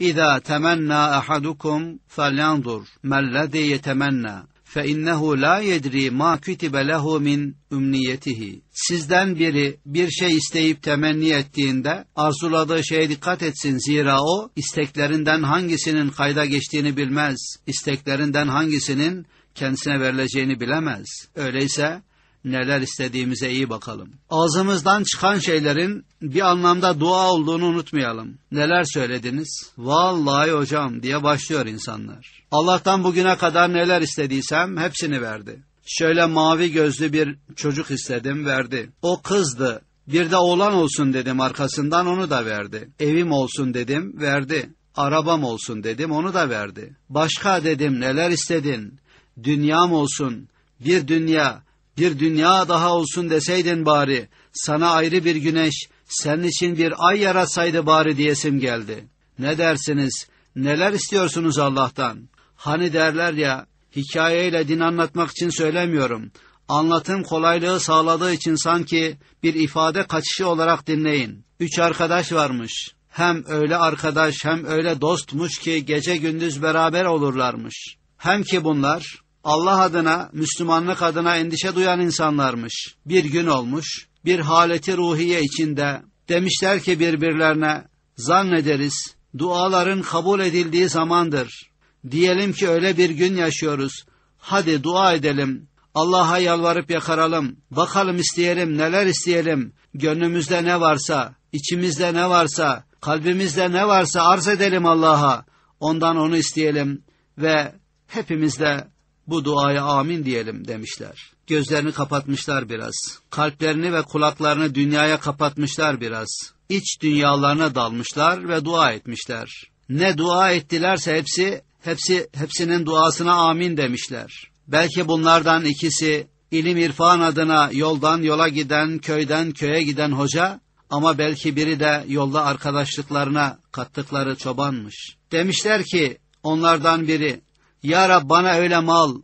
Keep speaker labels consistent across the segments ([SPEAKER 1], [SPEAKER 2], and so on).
[SPEAKER 1] اِذَا تَمَنَّا اَحَدُكُمْ فَلْيَنْظُرْ مَا الَّذ۪ي يَتَمَنَّا فَاِنَّهُ لَا يَدْرِي مَا كُتِبَ لَهُ مِنْ ümniyetihi. Sizden biri bir şey isteyip temenni ettiğinde arzuladığı şeye dikkat etsin zira o isteklerinden hangisinin kayda geçtiğini bilmez. İsteklerinden hangisinin kendisine verileceğini bilemez. Öyleyse neler istediğimize iyi bakalım. Ağzımızdan çıkan şeylerin bir anlamda dua olduğunu unutmayalım. Neler söylediniz? Vallahi hocam diye başlıyor insanlar. Allah'tan bugüne kadar neler istediysem hepsini verdi. Şöyle mavi gözlü bir çocuk istedim verdi. O kızdı. Bir de oğlan olsun dedim arkasından onu da verdi. Evim olsun dedim verdi. Arabam olsun dedim onu da verdi. Başka dedim neler istedin? Dünyam olsun. Bir dünya bir dünya daha olsun deseydin bari, sana ayrı bir güneş, senin için bir ay yaratsaydı bari diyesim geldi. Ne dersiniz, neler istiyorsunuz Allah'tan? Hani derler ya, hikayeyle din anlatmak için söylemiyorum. Anlatım kolaylığı sağladığı için sanki bir ifade kaçışı olarak dinleyin. Üç arkadaş varmış. Hem öyle arkadaş hem öyle dostmuş ki gece gündüz beraber olurlarmış. Hem ki bunlar Allah adına, Müslümanlık adına endişe duyan insanlarmış. Bir gün olmuş, bir haleti ruhiye içinde demişler ki birbirlerine, zannederiz duaların kabul edildiği zamandır. Diyelim ki öyle bir gün yaşıyoruz. Hadi dua edelim. Allah'a yalvarıp yakaralım. Bakalım isteyelim, neler isteyelim. Gönlümüzde ne varsa, içimizde ne varsa, kalbimizde ne varsa arz edelim Allah'a. Ondan onu isteyelim ve hepimizde bu duaya amin diyelim demişler. Gözlerini kapatmışlar biraz. Kalplerini ve kulaklarını dünyaya kapatmışlar biraz. İç dünyalarına dalmışlar ve dua etmişler. Ne dua ettilerse hepsi, hepsi hepsinin duasına amin demişler. Belki bunlardan ikisi ilim irfan adına yoldan yola giden, köyden köye giden hoca ama belki biri de yolda arkadaşlıklarına kattıkları çobanmış. Demişler ki onlardan biri ya Rab bana öyle mal,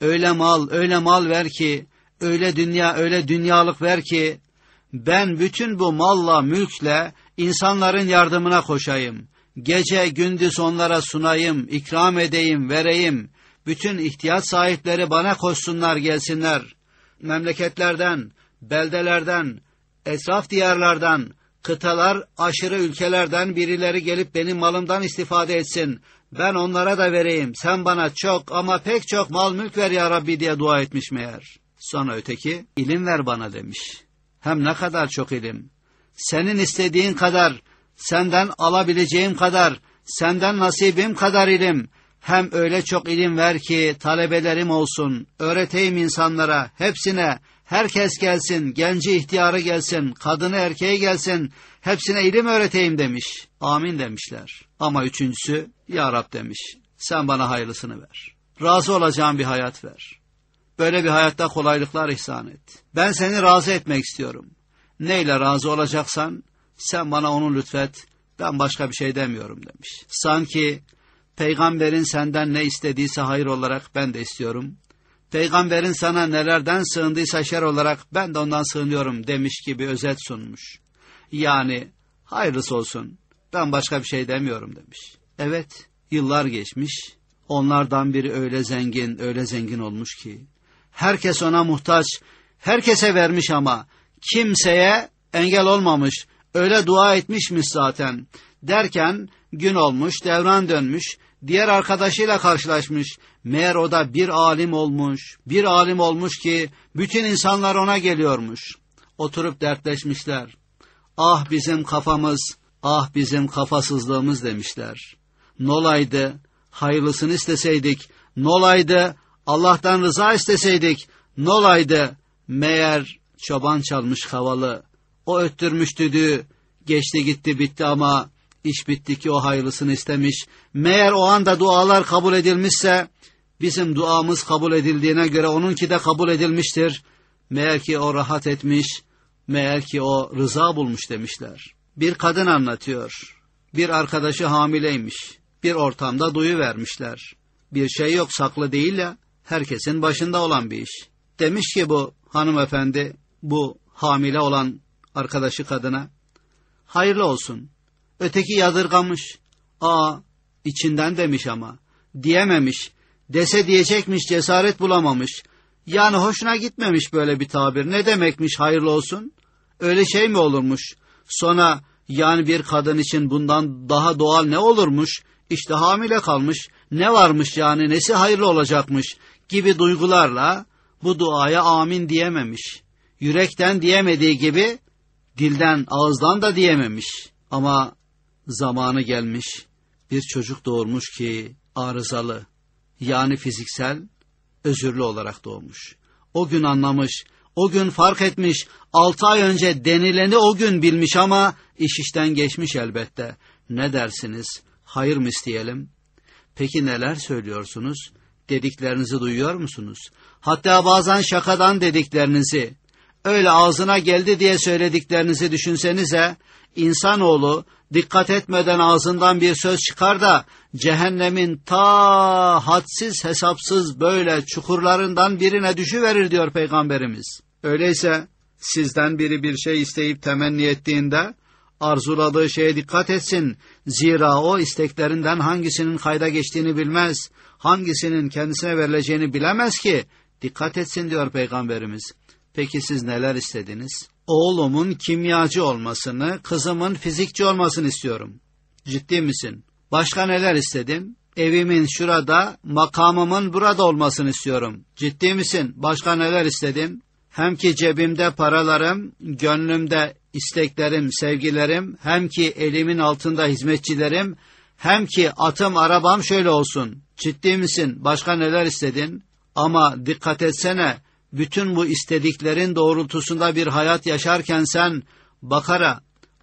[SPEAKER 1] öyle mal, öyle mal ver ki, öyle dünya, öyle dünyalık ver ki, ben bütün bu malla, mülkle insanların yardımına koşayım. Gece gündüz onlara sunayım, ikram edeyim, vereyim. Bütün ihtiyaç sahipleri bana koşsunlar, gelsinler. Memleketlerden, beldelerden, etraf diyarlardan, kıtalar, aşırı ülkelerden birileri gelip benim malımdan istifade etsin ben onlara da vereyim sen bana çok ama pek çok mal mülk ver ya Rabbi diye dua etmiş meğer. Sonra öteki ilim ver bana demiş. Hem ne kadar çok ilim. Senin istediğin kadar, senden alabileceğim kadar, senden nasibim kadar ilim. Hem öyle çok ilim ver ki talebelerim olsun, öğreteyim insanlara, hepsine, herkes gelsin, genci ihtiyarı gelsin, kadını erkeğe gelsin, hepsine ilim öğreteyim demiş. Amin demişler. Ama üçüncüsü, Ya Rab demiş, sen bana hayırlısını ver. Razı olacağım bir hayat ver. Böyle bir hayatta kolaylıklar ihsan et. Ben seni razı etmek istiyorum. Neyle razı olacaksan, sen bana onu lütfet, ben başka bir şey demiyorum demiş. Sanki peygamberin senden ne istediyse hayır olarak ben de istiyorum peygamberin sana nelerden sığındıysa şer olarak ben de ondan sığınıyorum demiş gibi özet sunmuş. Yani hayırlısı olsun ben başka bir şey demiyorum demiş. Evet yıllar geçmiş onlardan biri öyle zengin öyle zengin olmuş ki herkes ona muhtaç herkese vermiş ama kimseye engel olmamış öyle dua etmişmiş zaten derken gün olmuş devran dönmüş diğer arkadaşıyla karşılaşmış. Meğer o da bir alim olmuş, bir alim olmuş ki bütün insanlar ona geliyormuş. Oturup dertleşmişler. Ah bizim kafamız, ah bizim kafasızlığımız demişler. Nolaydı, hayırlısını isteseydik, nolaydı, Allah'tan rıza isteseydik, nolaydı, meğer çoban çalmış havalı, o öttürmüş düdüğü, geçti gitti bitti ama İş bitti ki o hayırlısını istemiş. Meğer o anda dualar kabul edilmişse bizim duamız kabul edildiğine göre onunki de kabul edilmiştir. Meğer ki o rahat etmiş, meğer ki o rıza bulmuş demişler. Bir kadın anlatıyor. Bir arkadaşı hamileymiş. Bir ortamda duyu vermişler. Bir şey yok saklı değil ya, herkesin başında olan bir iş. Demiş ki bu hanımefendi, bu hamile olan arkadaşı kadına, hayırlı olsun, Öteki yadırgamış. Aa içinden demiş ama. Diyememiş. Dese diyecekmiş cesaret bulamamış. Yani hoşuna gitmemiş böyle bir tabir. Ne demekmiş hayırlı olsun? Öyle şey mi olurmuş? Sonra yani bir kadın için bundan daha doğal ne olurmuş? İşte hamile kalmış, ne varmış yani nesi hayırlı olacakmış gibi duygularla bu duaya amin diyememiş. Yürekten diyemediği gibi dilden, ağızdan da diyememiş. Ama zamanı gelmiş bir çocuk doğurmuş ki arızalı yani fiziksel özürlü olarak doğmuş. O gün anlamış, o gün fark etmiş, altı ay önce denileni o gün bilmiş ama iş işten geçmiş elbette. Ne dersiniz, hayır mı isteyelim? Peki neler söylüyorsunuz? Dediklerinizi duyuyor musunuz? Hatta bazen şakadan dediklerinizi, öyle ağzına geldi diye söylediklerinizi düşünsenize, insanoğlu dikkat etmeden ağzından bir söz çıkar da cehennemin ta hadsiz hesapsız böyle çukurlarından birine düşüverir diyor Peygamberimiz. Öyleyse sizden biri bir şey isteyip temenni ettiğinde arzuladığı şeye dikkat etsin. Zira o isteklerinden hangisinin kayda geçtiğini bilmez, hangisinin kendisine verileceğini bilemez ki. Dikkat etsin diyor Peygamberimiz. Peki siz neler istediniz? Oğlumun kimyacı olmasını, kızımın fizikçi olmasını istiyorum. Ciddi misin? Başka neler istedim? Evimin şurada, makamımın burada olmasını istiyorum. Ciddi misin? Başka neler istedim? Hem ki cebimde paralarım, gönlümde isteklerim, sevgilerim, hem ki elimin altında hizmetçilerim, hem ki atım arabam şöyle olsun. Ciddi misin? Başka neler istedin? Ama dikkat etsene, bütün bu istediklerin doğrultusunda bir hayat yaşarken sen Bakara,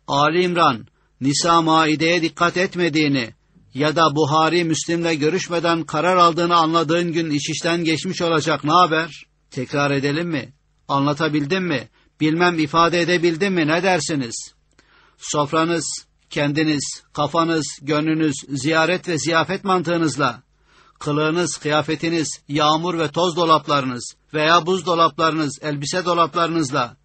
[SPEAKER 1] Ali İmran, Nisa Maide'ye dikkat etmediğini ya da Buhari Müslim'le görüşmeden karar aldığını anladığın gün iş işten geçmiş olacak ne haber? Tekrar edelim mi? Anlatabildim mi? Bilmem ifade edebildim mi? Ne dersiniz? Sofranız, kendiniz, kafanız, gönlünüz, ziyaret ve ziyafet mantığınızla kılığınız, kıyafetiniz, yağmur ve toz dolaplarınız veya buz dolaplarınız, elbise dolaplarınızla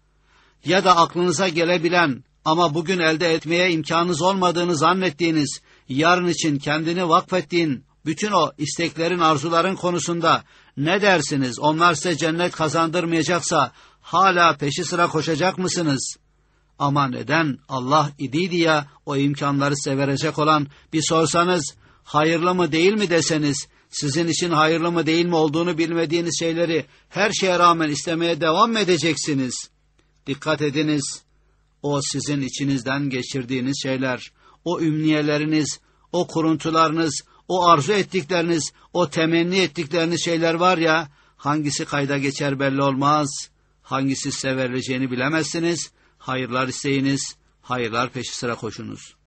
[SPEAKER 1] ya da aklınıza gelebilen ama bugün elde etmeye imkanınız olmadığını zannettiğiniz, yarın için kendini vakfettiğin bütün o isteklerin, arzuların konusunda ne dersiniz? Onlar size cennet kazandırmayacaksa hala peşi sıra koşacak mısınız? Ama neden Allah idi ya o imkanları size verecek olan bir sorsanız, hayırlı mı değil mi deseniz, sizin için hayırlı mı değil mi olduğunu bilmediğiniz şeyleri her şeye rağmen istemeye devam edeceksiniz? Dikkat ediniz. O sizin içinizden geçirdiğiniz şeyler, o ümniyeleriniz, o kuruntularınız, o arzu ettikleriniz, o temenni ettikleriniz şeyler var ya, hangisi kayda geçer belli olmaz, hangisi size verileceğini bilemezsiniz, hayırlar isteyiniz, hayırlar peşi sıra koşunuz.''